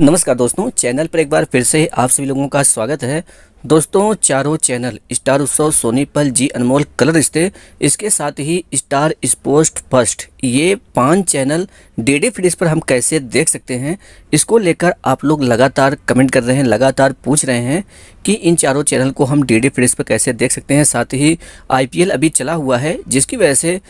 नमस्कार दोस्तों चैनल पर एक बार फिर से आप सभी लोगों का स्वागत है दोस्तों चारों चैनल स्टार उत्सव सोनी पल जी अनमोल कलर रिश्ते इसके साथ ही स्टार स्पोस्ट फर्स्ट ये पांच चैनल डी डी फीड पर हम कैसे देख सकते हैं इसको लेकर आप लोग लगातार कमेंट कर रहे हैं लगातार पूछ रहे हैं कि इन चारों चैनल को हम डी डी फीड पर कैसे देख सकते हैं साथ ही आई अभी चला हुआ है जिसकी वजह से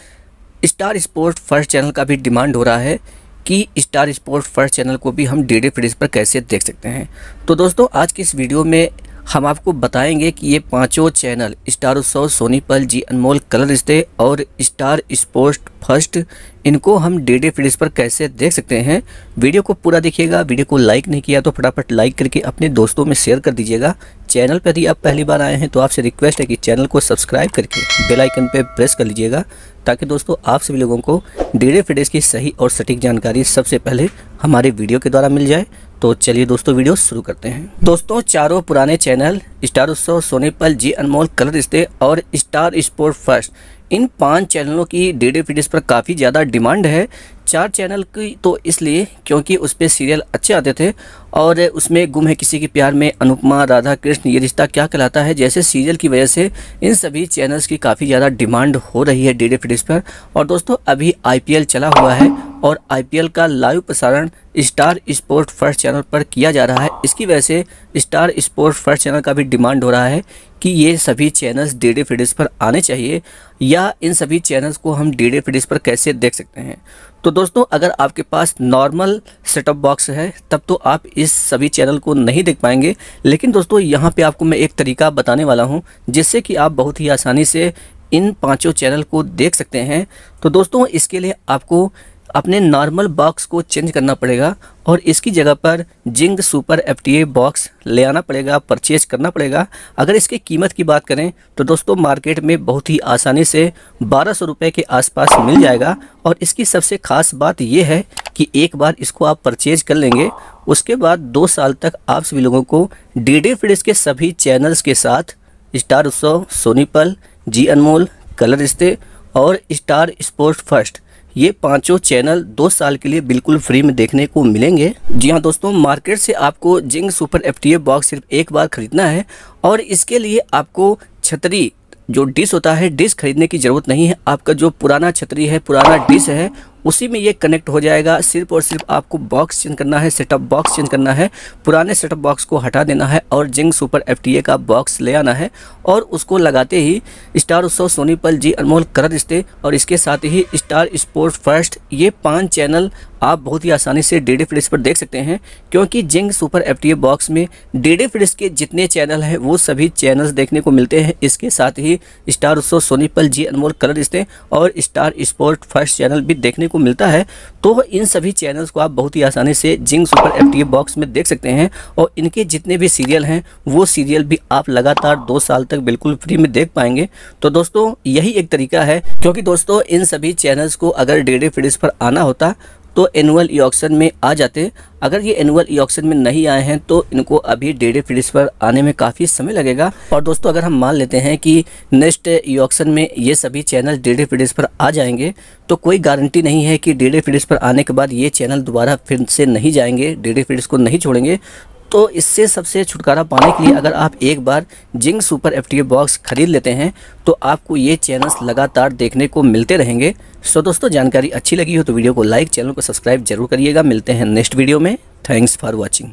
स्टार स्पोर्ट फर्स्ट चैनल का भी डिमांड हो रहा है कि स्टार स्पोर्ट्स फर्स्ट चैनल को भी हम डी डी पर कैसे देख सकते हैं तो दोस्तों आज की इस वीडियो में हम आपको बताएंगे कि ये पांचों चैनल स्टार उत्सव सोनी पल जी अनमोल कलर रिश्ते और स्टार स्पोर्ट फर्स्ट इनको हम डी डी फ्रीज पर कैसे देख सकते हैं वीडियो को पूरा देखिएगा वीडियो को लाइक नहीं किया तो फटाफट लाइक करके अपने दोस्तों में शेयर कर दीजिएगा चैनल पर यदि आप पहली बार आए हैं तो आपसे रिक्वेस्ट है कि चैनल को सब्सक्राइब करके बेलाइकन पर प्रेस कर लीजिएगा ताकि दोस्तों आप सभी लोगों को डेरे डी की सही और सटीक जानकारी सबसे पहले हमारे वीडियो के द्वारा मिल जाए तो चलिए दोस्तों वीडियो शुरू करते हैं दोस्तों चारों पुराने चैनल स्टार उत्सव सोनीपल जी अनमोल कलर रिश्ते और स्टार स्पोर्ट फर्स्ट इन पांच चैनलों की डी डी फीडिस पर काफ़ी ज़्यादा डिमांड है चार चैनल की तो इसलिए क्योंकि उस पर सीरियल अच्छे आते थे और उसमें गुम है किसी के प्यार में अनुपमा राधा कृष्ण ये रिश्ता क्या कहलाता है जैसे सीरियल की वजह से इन सभी चैनल्स की काफ़ी ज़्यादा डिमांड हो रही है डी डी फीडिस पर और दोस्तों अभी आई पी एल चला हुआ है और आईपीएल का लाइव प्रसारण स्टार स्पोर्ट फर्स्ट चैनल पर किया जा रहा है इसकी वजह से स्टार स्पोर्ट फर्स्ट चैनल का भी डिमांड हो रहा है कि ये सभी चैनल्स डी डी फिडिस पर आने चाहिए या इन सभी चैनल्स को हम डी डी फिडिस पर कैसे देख सकते हैं तो दोस्तों अगर आपके पास नॉर्मल सेटअप बॉक्स है तब तो आप इस सभी चैनल को नहीं देख पाएंगे लेकिन दोस्तों यहाँ पे आपको मैं एक तरीका बताने वाला हूँ जिससे कि आप बहुत ही आसानी से इन पांचों चैनल को देख सकते हैं तो दोस्तों इसके लिए आपको अपने नॉर्मल बॉक्स को चेंज करना पड़ेगा और इसकी जगह पर जिंग सुपर एफ बॉक्स ले आना पड़ेगा परचेज करना पड़ेगा अगर इसकी कीमत की बात करें तो दोस्तों मार्केट में बहुत ही आसानी से बारह सौ रुपये के आसपास मिल जाएगा और इसकी सबसे ख़ास बात यह है कि एक बार इसको आप परचेज कर लेंगे उसके बाद दो साल तक आप सभी लोगों को डी डी फिडिस के सभी चैनल्स के साथ स्टार उत्सव सोनीपल जी अनमोल कलर रिश्ते और स्टार स्पोर्ट फर्स्ट ये पांचों चैनल दो साल के लिए बिल्कुल फ्री में देखने को मिलेंगे जी हाँ दोस्तों मार्केट से आपको जिंग सुपर एफ बॉक्स सिर्फ एक बार खरीदना है और इसके लिए आपको छतरी जो डिश होता है डिश खरीदने की ज़रूरत नहीं है आपका जो पुराना छतरी है पुराना डिश है उसी में ये कनेक्ट हो जाएगा सिर्फ और सिर्फ आपको बॉक्स चेंज करना है सेटअप बॉक्स चेंज करना है पुराने सेटअप बॉक्स को हटा देना है और जिंग सुपर एफ का बॉक्स ले आना है और उसको लगाते ही स्टार उत्सव सोनी पल जी अनमोल कर रिश्ते और इसके साथ ही स्टार स्पोर्ट फर्स्ट ये पाँच चैनल आप बहुत ही आसानी से डी डी फ्लिक्स पर देख सकते हैं क्योंकि जिंग सुपर एफ बॉक्स में डी डी फ्लिक्स के जितने चैनल हैं वो सभी चैनल्स देखने को मिलते हैं इसके साथ ही स्टार उत्सव सोनीपल जी अनमोल कलर रिश्ते और स्टार स्पोर्ट फर्स्ट चैनल भी देखने को को मिलता है तो इन सभी चैनल्स को आप बहुत ही आसानी से जिंग सुपर एफ बॉक्स में देख सकते हैं और इनके जितने भी सीरियल हैं वो सीरियल भी आप लगातार दो साल तक बिल्कुल फ्री में देख पाएंगे तो दोस्तों यही एक तरीका है क्योंकि दोस्तों इन सभी चैनल्स को अगर डेडी फिडिस पर आना होता तो एनुअल ई ऑक्शन में आ जाते अगर ये एनुअल ई ऑक्शन में नहीं आए हैं तो इनको अभी डेढ़ फीड्स पर आने में काफ़ी समय लगेगा और दोस्तों अगर हम मान लेते हैं कि नेक्स्ट ई ऑक्शन में ये सभी चैनल डेढ़ फीड्स पर आ जाएंगे तो कोई गारंटी नहीं है कि डेढ़ फीड्स पर आने के बाद ये चैनल दोबारा फिर से नहीं जाएंगे डेढ़ फीड्स को नहीं छोड़ेंगे तो इससे सबसे छुटकारा पाने के लिए अगर आप एक बार जिंग सुपर एफ बॉक्स खरीद लेते हैं तो आपको ये चैनल्स लगातार देखने को मिलते रहेंगे सो दोस्तों जानकारी अच्छी लगी हो तो वीडियो को लाइक चैनल को सब्सक्राइब जरूर करिएगा मिलते हैं नेक्स्ट वीडियो में थैंक्स फॉर वॉचिंग